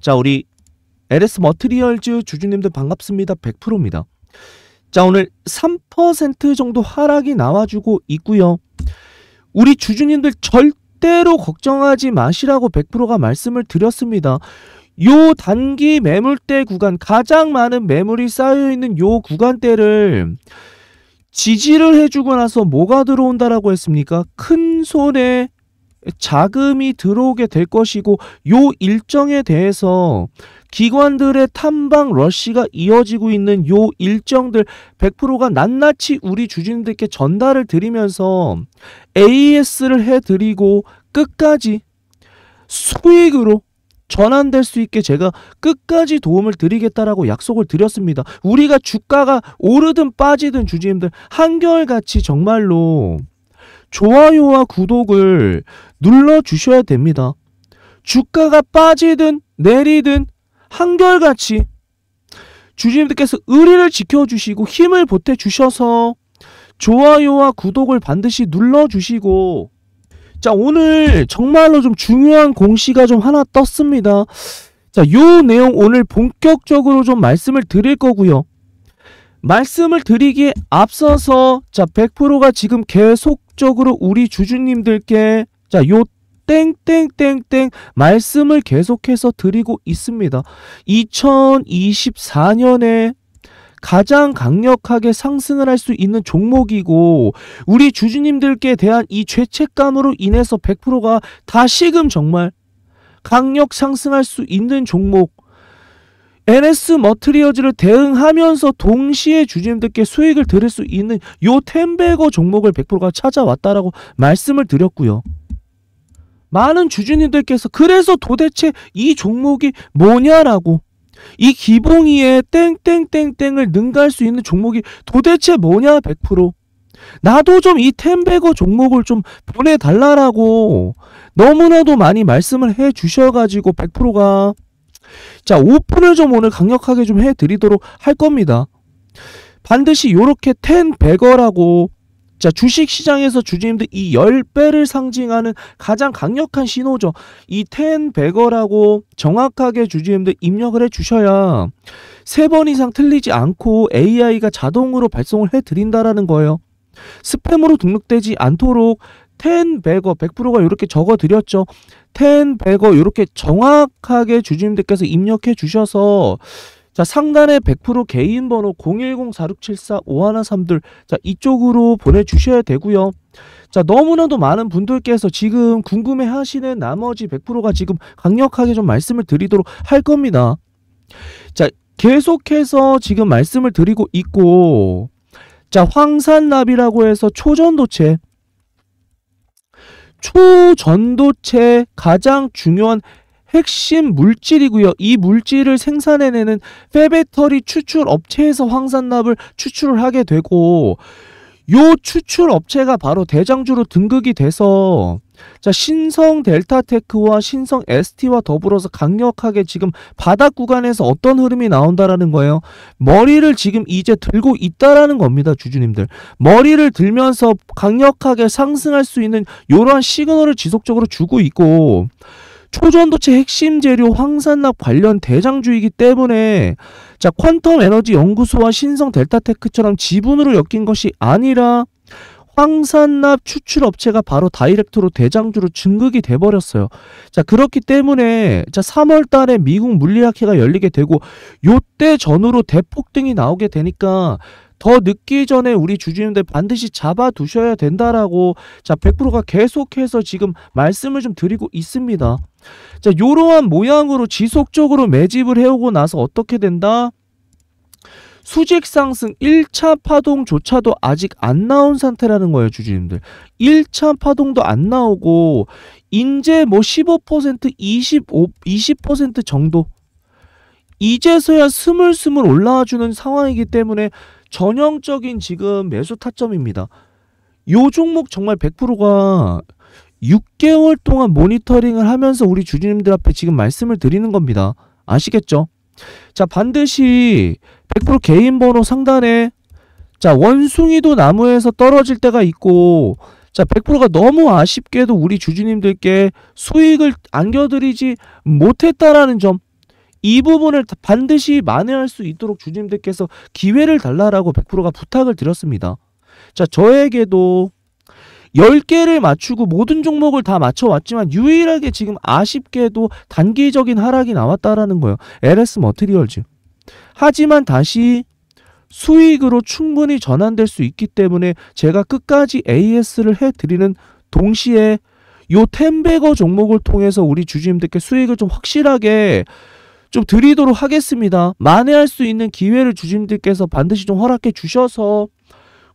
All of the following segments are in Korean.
자, 우리 LS 머트리얼즈 주주님들 반갑습니다. 100%입니다. 자, 오늘 3% 정도 하락이 나와주고 있고요. 우리 주주님들 절대로 걱정하지 마시라고 100%가 말씀을 드렸습니다. 요 단기 매물대 구간 가장 많은 매물이 쌓여있는 요 구간대를 지지를 해주고 나서 뭐가 들어온다라고 했습니까? 큰 손에 자금이 들어오게 될 것이고 요 일정에 대해서 기관들의 탐방 러시가 이어지고 있는 요 일정들 100%가 낱낱이 우리 주주님들께 전달을 드리면서 AS를 해드리고 끝까지 수익으로 전환될 수 있게 제가 끝까지 도움을 드리겠다라고 약속을 드렸습니다. 우리가 주가가 오르든 빠지든 주주님들 한결같이 정말로 좋아요와 구독을 눌러주셔야 됩니다. 주가가 빠지든 내리든 한결같이 주님들께서 주 의리를 지켜주시고 힘을 보태주셔서 좋아요와 구독을 반드시 눌러주시고 자 오늘 정말로 좀 중요한 공시가 좀 하나 떴습니다. 자, 요 내용 오늘 본격적으로 좀 말씀을 드릴 거고요. 말씀을 드리기에 앞서서 자, 100%가 지금 계속 적극적으로 우리 주주님들께 자, 요 땡땡땡땡 말씀을 계속해서 드리고 있습니다. 2024년에 가장 강력하게 상승을 할 수 있는 종목이고 우리 주주님들께 대한 이 죄책감으로 인해서 100%가 다시금 정말 강력 상승할 수 있는 종목 NS 머트리어즈를 대응하면서 동시에 주주님들께 수익을 드릴 수 있는 요 텐베거 종목을 100%가 찾아왔다라고 말씀을 드렸고요. 많은 주주님들께서 그래서 도대체 이 종목이 뭐냐라고 이 기봉이의 땡땡땡땡을 능가할 수 있는 종목이 도대체 뭐냐 100% 나도 좀 이 텐베거 종목을 좀 보내달라라고 너무나도 많이 말씀을 해 주셔가지고 100%가 자, 오픈을 좀 오늘 강력하게 좀 해드리도록 할 겁니다. 반드시 요렇게 10, 1 0어라고 자, 주식 시장에서 주주님들 이 10배를 상징하는 가장 강력한 신호죠. 이 10, 1 0어라고 정확하게 주주님들 입력을 해 주셔야 세 번 이상 틀리지 않고 AI가 자동으로 발송을 해 드린다라는 거예요. 스팸으로 등록되지 않도록 1 0 백어, 1 0 0가 이렇게 적어 드렸죠. 1 0 백어 이렇게 정확하게 주주님들께서 입력해 주셔서 자 상단에 100% 개인 번호 010-4674-5132자 이쪽으로 보내주셔야 되고요. 자 너무나도 많은 분들께서 지금 궁금해 하시는 나머지 100%가 지금 강력하게 좀 말씀을 드리도록 할 겁니다. 자 계속해서 지금 말씀을 드리고 있고 자 황산납이라고 해서 초전도체 초전도체의 가장 중요한 핵심 물질이고요. 이 물질을 생산해내는 페배터리 추출 업체에서 황산납을 추출을 하게 되고 요 추출 업체가 바로 대장주로 등극이 돼서 자 신성 델타테크와 신성 ST와 더불어서 강력하게 지금 바닥 구간에서 어떤 흐름이 나온다라는 거예요. 머리를 지금 이제 들고 있다라는 겁니다, 주주님들. 머리를 들면서 강력하게 상승할 수 있는 요러한 시그널을 지속적으로 주고 있고 초전도체 핵심 재료 황산락 관련 대장주이기 때문에 자 퀀텀 에너지 연구소와 신성 델타테크처럼 지분으로 엮인 것이 아니라 황산납 추출 업체가 바로 다이렉트로 대장주로 증극이 돼버렸어요. 자 그렇기 때문에 자 3월달에 미국 물리학회가 열리게 되고 요때 전후로 대폭등이 나오게 되니까 더 늦기 전에 우리 주주님들 반드시 잡아두셔야 된다라고 자 100%가 계속해서 지금 말씀을 좀 드리고 있습니다. 자 이러한 모양으로 지속적으로 매집을 해오고 나서 어떻게 된다? 수직 상승 1차 파동조차도 아직 안 나온 상태라는 거예요, 주주님들. 1차 파동도 안 나오고 이제 뭐 15%, 25, 20% 정도 이제서야 스물스물 올라와 주는 상황이기 때문에 전형적인 지금 매수 타점입니다. 요 종목 정말 100%가 6개월 동안 모니터링을 하면서 우리 주주님들 앞에 지금 말씀을 드리는 겁니다. 아시겠죠? 자, 반드시 100% 개인 번호 상단에 자 원숭이도 나무에서 떨어질 때가 있고 자 100%가 너무 아쉽게도 우리 주주님들께 수익을 안겨드리지 못했다라는 점 이 부분을 반드시 만회할 수 있도록 주주님들께서 기회를 달라라고 100%가 부탁을 드렸습니다. 자 저에게도 10개를 맞추고 모든 종목을 다 맞춰왔지만 유일하게 지금 아쉽게도 단기적인 하락이 나왔다라는 거예요. LS 머티리얼즈 하지만 다시 수익으로 충분히 전환될 수 있기 때문에 제가 끝까지 AS를 해드리는 동시에 요 텐베거 종목을 통해서 우리 주주님들께 수익을 좀 확실하게 좀 드리도록 하겠습니다. 만회할 수 있는 기회를 주주님들께서 반드시 좀 허락해 주셔서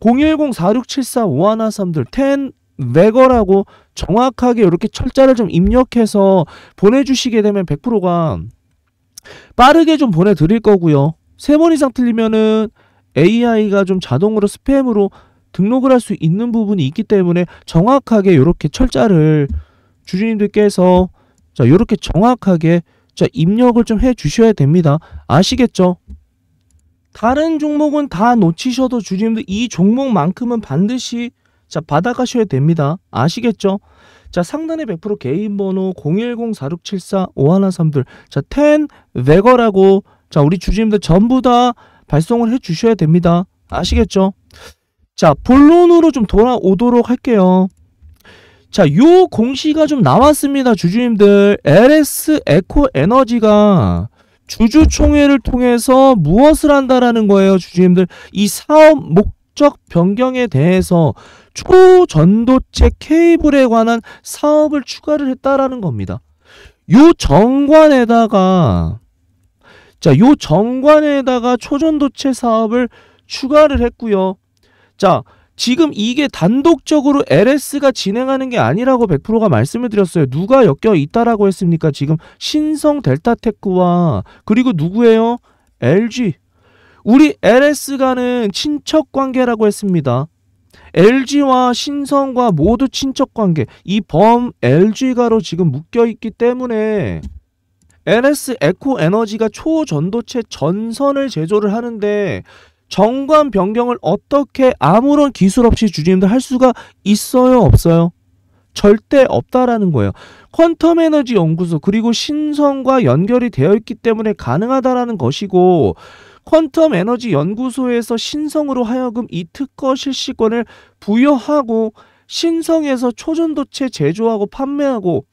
010-4674-5113들 텐 레거라고 정확하게 이렇게 철자를 좀 입력해서 보내주시게 되면 100%가 빠르게 좀 보내드릴 거고요. 세 번 이상 틀리면은 AI가 좀 자동으로 스팸으로 등록을 할 수 있는 부분이 있기 때문에 정확하게 이렇게 철자를 주주님들께서 자 이렇게 정확하게 자 입력을 좀 해 주셔야 됩니다. 아시겠죠? 다른 종목은 다 놓치셔도 주주님들 이 종목만큼은 반드시 자 받아가셔야 됩니다. 아시겠죠? 자, 상단에 100% 개인 번호 0 1 0 4 6 7 4 5 1 3 2 자, 10외거라고 자, 우리 주주님들 전부 다 발송을 해 주셔야 됩니다. 아시겠죠? 자, 본론으로 좀 돌아오도록 할게요. 자, 요 공시가 좀 나왔습니다, 주주님들. LS 에코 에너지가 주주총회를 통해서 무엇을 한다라는 거예요, 주주님들. 이 사업 목표 목적 변경에 대해서 초전도체 케이블에 관한 사업을 추가를 했다라는 겁니다. 요 정관에다가 자, 요 정관에다가 초전도체 사업을 추가를 했고요. 자, 지금 이게 단독적으로 LS가 진행하는 게 아니라고 100%가 말씀을 드렸어요. 누가 엮여 있다라고 했습니까? 지금 신성 델타테크와 그리고 누구예요? LG 우리 LS가는 친척 관계라고 했습니다. LG와 신성과 모두 친척 관계. 이 범 LG가로 지금 묶여 있기 때문에 LS 에코 에너지가 초전도체 전선을 제조를 하는데 정관 변경을 어떻게 아무런 기술 없이 주주님들 할 수가 있어요, 없어요? 절대 없다라는 거예요. 퀀텀 에너지 연구소 그리고 신성과 연결이 되어 있기 때문에 가능하다라는 것이고 퀀텀 에너지 연구소에서 신성으로 하여금 이 특허 실시권을 부여하고 신성에서 초전도체 제조하고 판매하고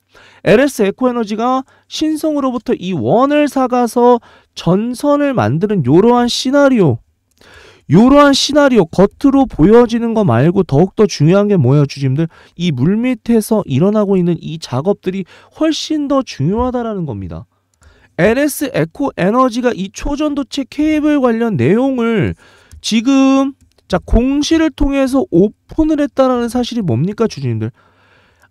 LS 에코에너지가 신성으로부터 이 원을 사가서 전선을 만드는 이러한 시나리오 이러한 시나리오 겉으로 보여지는 거 말고 더욱더 중요한 게 뭐예요 주님들 이 물밑에서 일어나고 있는 이 작업들이 훨씬 더 중요하다라는 겁니다 LS 에코 에너지가 이 초전도체 케이블 관련 내용을 지금 자 공시를 통해서 오픈을 했다는 사실이 뭡니까 주주님들?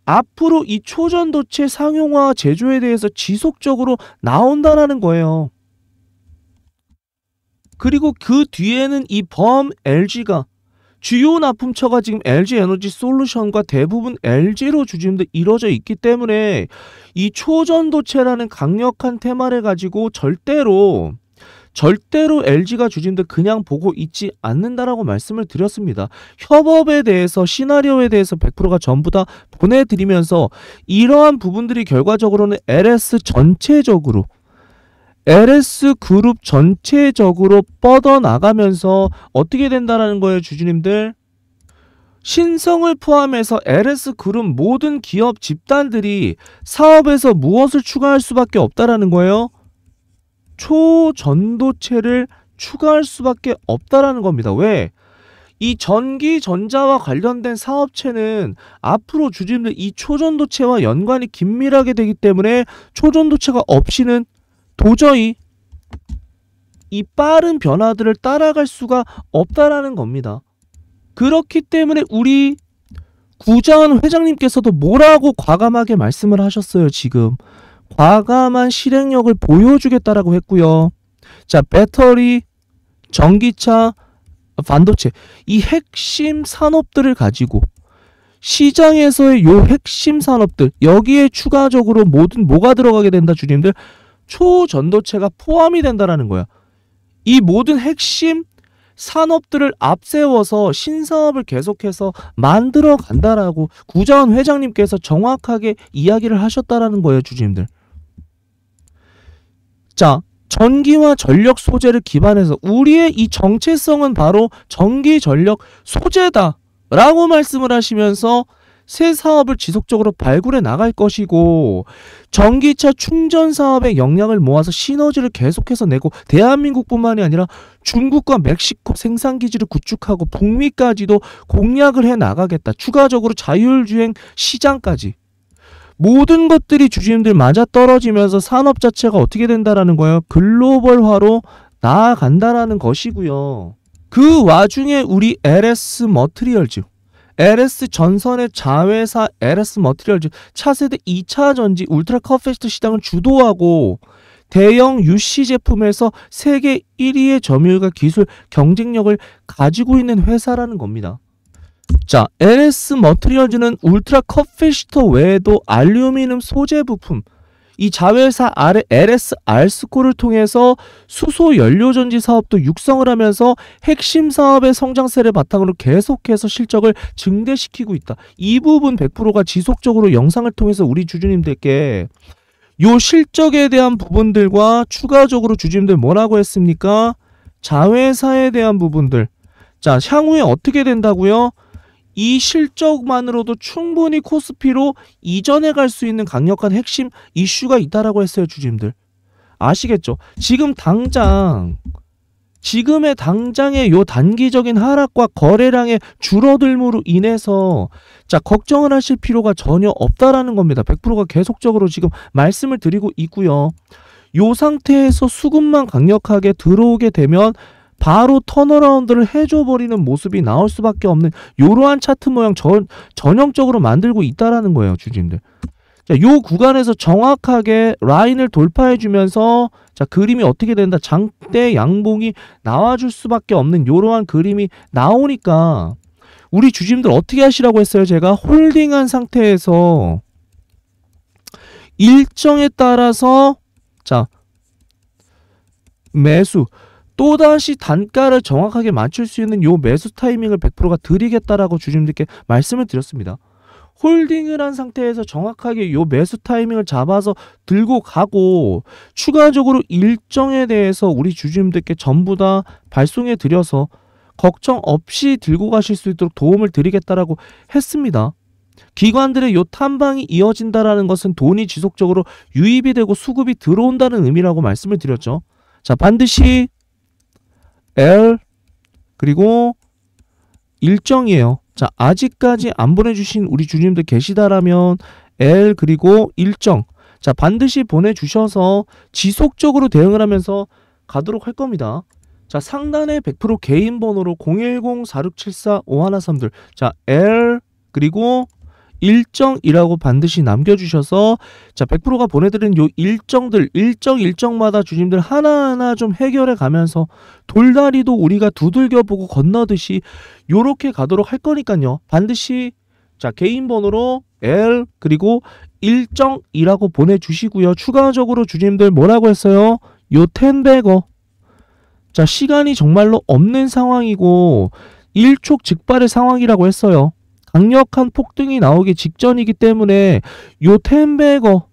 앞으로 이 초전도체 상용화 제조에 대해서 지속적으로 나온다라는 거예요. 그리고 그 뒤에는 이 범 LG가 주요 납품처가 지금 LG 에너지 솔루션과 대부분 LG로 주주임도 이어져 있기 때문에 이 초전도체라는 강력한 테마를 가지고 절대로 절대로 LG가 주진데 그냥 보고 있지 않는다라고 말씀을 드렸습니다. 협업에 대해서 시나리오에 대해서 100%가 전부 다 보내드리면서 이러한 부분들이 결과적으로는 LS 전체적으로 LS 그룹 전체적으로 뻗어나가면서 어떻게 된다라는 거예요, 주주님들? 신성을 포함해서 LS 그룹 모든 기업 집단들이 사업에서 무엇을 추가할 수밖에 없다라는 거예요? 초전도체를 추가할 수밖에 없다라는 겁니다. 왜? 이 전기 전자와 관련된 사업체는 앞으로 주주님들 이 초전도체와 연관이 긴밀하게 되기 때문에 초전도체가 없이는 도저히 이 빠른 변화들을 따라갈 수가 없다라는 겁니다. 그렇기 때문에 우리 구자은 회장님께서도 뭐라고 과감하게 말씀을 하셨어요, 지금. 과감한 실행력을 보여주겠다라고 했고요. 자, 배터리, 전기차, 반도체. 이 핵심 산업들을 가지고 시장에서의 요 핵심 산업들, 여기에 추가적으로 모든 뭐가 들어가게 된다, 주님들? 초전도체가 포함이 된다라는 거야. 이 모든 핵심 산업들을 앞세워서 신사업을 계속해서 만들어 간다라고 구자원 회장님께서 정확하게 이야기를 하셨다라는 거예요, 주주님들. 자, 전기와 전력 소재를 기반해서 우리의 이 정체성은 바로 전기 전력 소재다라고 말씀을 하시면서 새 사업을 지속적으로 발굴해 나갈 것이고 전기차 충전 사업의 역량을 모아서 시너지를 계속해서 내고 대한민국뿐만이 아니라 중국과 멕시코 생산 기지를 구축하고 북미까지도 공략을 해 나가겠다. 추가적으로 자율주행 시장까지 모든 것들이 주주님들 맞아 떨어지면서 산업 자체가 어떻게 된다라는 거예요. 글로벌화로 나아간다라는 것이고요. 그 와중에 우리 LS 머트리얼즈 LS 전선의 자회사 LS 머티리얼즈 차세대 2차 전지 울트라 컵페스트 시장을 주도하고 대형 UC 제품에서 세계 1위의 점유율과 기술 경쟁력을 가지고 있는 회사라는 겁니다. 자, LS 머트리얼즈는 울트라 컵페시터 외에도 알루미늄 소재 부품, 이 자회사 LSR 스코를 통해서 수소 연료 전지 사업도 육성을 하면서 핵심 사업의 성장세를 바탕으로 계속해서 실적을 증대시키고 있다. 이 부분 100%가 지속적으로 영상을 통해서 우리 주주님들께 요 실적에 대한 부분들과 추가적으로 주주님들 뭐라고 했습니까? 자회사에 대한 부분들. 자, 향후에 어떻게 된다고요? 이 실적만으로도 충분히 코스피로 이전에갈 수 있는 강력한 핵심 이슈가 있다라고 했어요, 주주님들. 아시겠죠? 지금 당장 지금의 당장의 요 단기적인 하락과 거래량의 줄어들므로 인해서 자 걱정을 하실 필요가 전혀 없다라는 겁니다. 100%가 계속적으로 지금 말씀을 드리고 있고요. 요 상태에서 수급만 강력하게 들어오게 되면 바로 턴어라운드를 해줘버리는 모습이 나올 수밖에 없는 이러한 차트 모양 전, 전형적으로 만들고 있다라는 거예요 주주님들 자, 요 구간에서 정확하게 라인을 돌파해주면서 자 그림이 어떻게 된다 장대 양봉이 나와줄 수밖에 없는 이러한 그림이 나오니까 우리 주주들 어떻게 하시라고 했어요 제가 홀딩한 상태에서 일정에 따라서 자 매수 또다시 단가를 정확하게 맞출 수 있는 요 매수 타이밍을 100%가 드리겠다라고 주주님들께 말씀을 드렸습니다. 홀딩을 한 상태에서 정확하게 요 매수 타이밍을 잡아서 들고 가고 추가적으로 일정에 대해서 우리 주주님들께 전부 다 발송해 드려서 걱정 없이 들고 가실 수 있도록 도움을 드리겠다라고 했습니다. 기관들의 요 탐방이 이어진다라는 것은 돈이 지속적으로 유입이 되고 수급이 들어온다는 의미라고 말씀을 드렸죠. 자, 반드시 L 그리고 일정이에요. 자, 아직까지 안 보내주신 우리 주님들 계시다라면 L 그리고 일정. 자, 반드시 보내주셔서 지속적으로 대응을 하면서 가도록 할 겁니다. 자, 상단에 100% 개인 번호로 010-4674-5113들. 자, L 그리고 일정이라고 반드시 남겨주셔서 자 100%가 보내드린요 일정들 일정 일정마다 주님들 하나하나 좀 해결해 가면서 돌다리도 우리가 두들겨 보고 건너듯이 요렇게 가도록 할 거니까요 반드시 자 개인 번호로 L 그리고 일정이라고 보내주시고요 추가적으로 주님들 뭐라고 했어요 요 텐베거 자 시간이 정말로 없는 상황이고 일촉즉발의 상황이라고 했어요 강력한 폭등이 나오기 직전이기 때문에 요 텐베거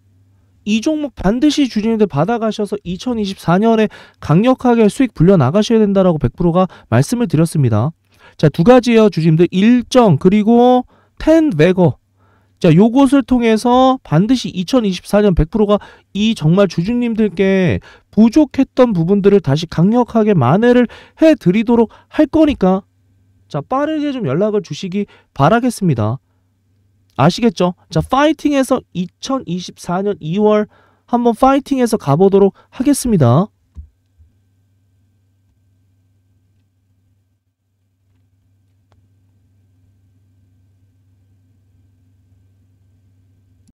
이 종목 반드시 주주님들 받아가셔서 2024년에 강력하게 수익 불려 나가셔야 된다라고 100%가 말씀을 드렸습니다. 자, 두 가지요, 주주님들. 일정, 그리고 텐베거. 자, 요것을 통해서 반드시 2024년 100%가 이 정말 주주님들께 부족했던 부분들을 다시 강력하게 만회를 해드리도록 할 거니까 자, 빠르게 좀 연락을 주시기 바라겠습니다. 아시겠죠? 자, 파이팅해서 2024년 2월 한번 파이팅해서 가보도록 하겠습니다.